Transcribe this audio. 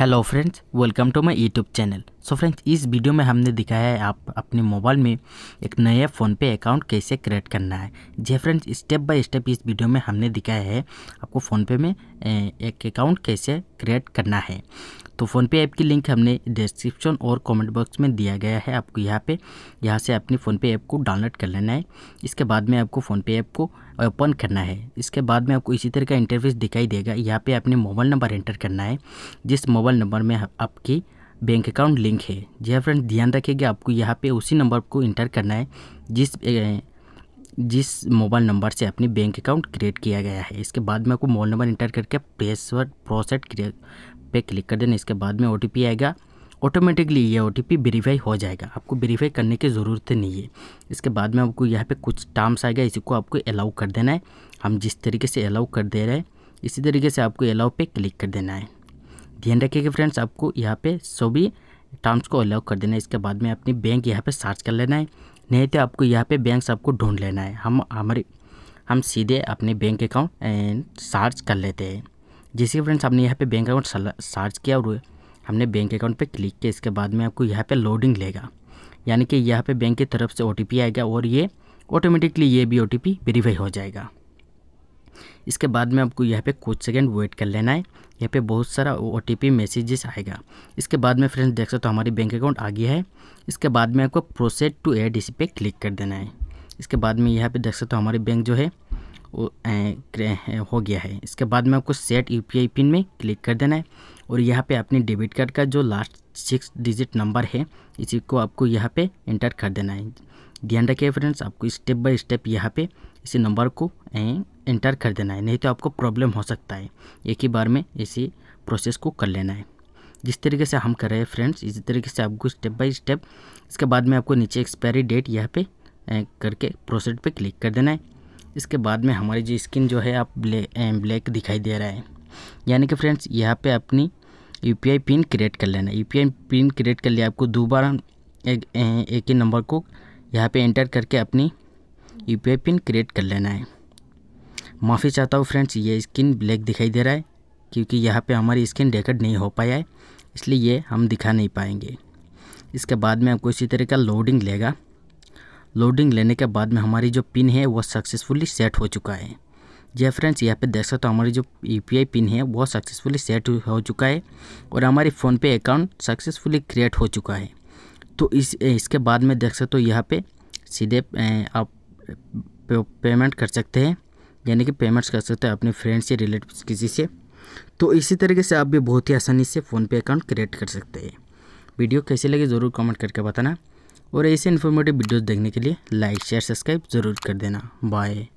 hello friends welcome to my YouTube channel so friends इस video में हमने दिखाया है आप अपने मोबाइल में एक नया फ़ोनपे अकाउंट कैसे क्रिएट करना है जी फ्रेंड्स स्टेप बाय स्टेप इस वीडियो में हमने दिखाया है आपको फ़ोनपे में एक अकाउंट कैसे क्रिएट करना है तो फ़ोनपे ऐप की लिंक हमने डिस्क्रिप्शन और कमेंट बॉक्स में दिया गया है आपको यहाँ पे यहाँ से अपनी फ़ोनपे ऐप को डाउनलोड कर लेना है इसके बाद में आपको फ़ोनपे ऐप को ओपन करना है इसके बाद में आपको इसी तरह का इंटरफेस दिखाई देगा यहाँ पर अपने मोबाइल नंबर एंटर करना है जिस मोबाइल नंबर में आपकी बैंक अकाउंट लिंक है जी फ्रेंड हाँ ध्यान रखेगा आपको यहाँ पर उसी नंबर को इंटर करना है जिस जिस मोबाइल नंबर से अपनी बैंक अकाउंट क्रिएट किया गया है इसके बाद में आपको मोबाइल नंबर इंटर करके पासवर्ड प्रोसेट पे क्लिक कर देना इसके बाद में ओ आएगा ऑटोमेटिकली ये ओ वेरीफाई हो जाएगा आपको वेरीफाई करने की ज़रूरत नहीं है इसके बाद में आपको यहाँ पे कुछ टर्म्स आएगा इसी को आपको अलाउ कर देना है हम जिस तरीके से अलाउ कर दे रहे हैं इसी तरीके से आपको अलाउ पे क्लिक कर देना है ध्यान रखिए कि फ्रेंड्स आपको यहाँ पे सभी टर्म्स को अलाउ कर देना है इसके बाद में अपनी बैंक यहाँ पे सर्च कर लेना है नहीं तो आपको यहाँ पे बैंक आपको ढूंढ लेना है हम हमारे हम सीधे अपने बैंक अकाउंट सर्च कर लेते हैं जैसे कि फ्रेंड्स हमने यहाँ पे बैंक अकाउंट सर्च किया और हमने बैंक अकाउंट पे क्लिक किया इसके बाद में आपको यहाँ पे लोडिंग लेगा यानी कि यहाँ पे बैंक की तरफ से ओ आएगा और ये ऑटोमेटिकली ये भी ओ वेरीफाई हो जाएगा इसके बाद में आपको यहाँ पे कुछ सेकेंड वेट कर लेना है यहाँ पे बहुत सारा ओ टी मैसेजेस आएगा इसके बाद में फ्रेंड्स देख सकते हो हमारी बैंक अकाउंट आ गया है इसके बाद में आपको प्रोसेड टू एड इसी पे क्लिक कर देना है इसके बाद में यहाँ पे देख सकते हो हमारी बैंक जो है हो गया है इसके बाद में आपको सेट यू पिन में क्लिक कर देना है और यहाँ पे अपने डेबिट कार्ड का जो लास्ट सिक्स डिजिट नंबर है इसी को आपको यहाँ पे इंटर कर देना है ध्यान रखिए फ्रेंड्स आपको स्टेप बाय स्टेप यहाँ पे इसी नंबर को इंटर कर देना है नहीं तो आपको प्रॉब्लम हो सकता है एक ही बार में इसी प्रोसेस को कर लेना है जिस तरीके से हम कर रहे हैं फ्रेंड्स इसी तरीके से आपको स्टेप बाय स्टेप इसके बाद में आपको नीचे एक्सपायरी डेट यहाँ पे करके प्रोसेस पे क्लिक कर देना है इसके बाद में हमारी जो स्किन जो है आप ब्लैक ब्लैक दिखाई दे रहा है यानी कि फ्रेंड्स यहाँ पे अपनी यू पिन क्रिएट कर लेना यू पिन क्रिएट कर लिया आपको दोबारा एक एक ही नंबर को यहाँ पे एंटर करके अपनी यू पिन क्रिएट कर लेना है माफ़ी चाहता हूँ फ्रेंड्स ये स्किन ब्लैक दिखाई दे रहा है क्योंकि यहाँ पर हमारी स्किन डेकड नहीं हो पाया है इसलिए ये हम दिखा नहीं पाएंगे इसके बाद में आपको इसी तरह का लोडिंग लेगा लोडिंग लेने के बाद में हमारी जो पिन है वो सक्सेसफुली सेट हो चुका है जय फ्रेंड्स हाँ यहाँ पे देख सकते हो हमारी जो आई e पिन है वो सक्सेसफुली सेट हो चुका है और हमारी फ़ोनपे अकाउंट सक्सेसफुली क्रिएट हो चुका है तो इस इसके बाद में देख सकते हो यहाँ पे सीधे आप पेमेंट कर सकते हैं यानी कि पेमेंट्स कर सकते हैं अपने फ्रेंड से रिलेटिव किसी से तो इसी तरीके से आप भी बहुत ही आसानी से फ़ोनपे अकाउंट क्रिएट कर सकते हैं वीडियो कैसे लगे ज़रूर कमेंट करके बताना और ऐसे इन्फॉर्मेटिव वीडियोस देखने के लिए लाइक शेयर सब्सक्राइब ज़रूर कर देना बाय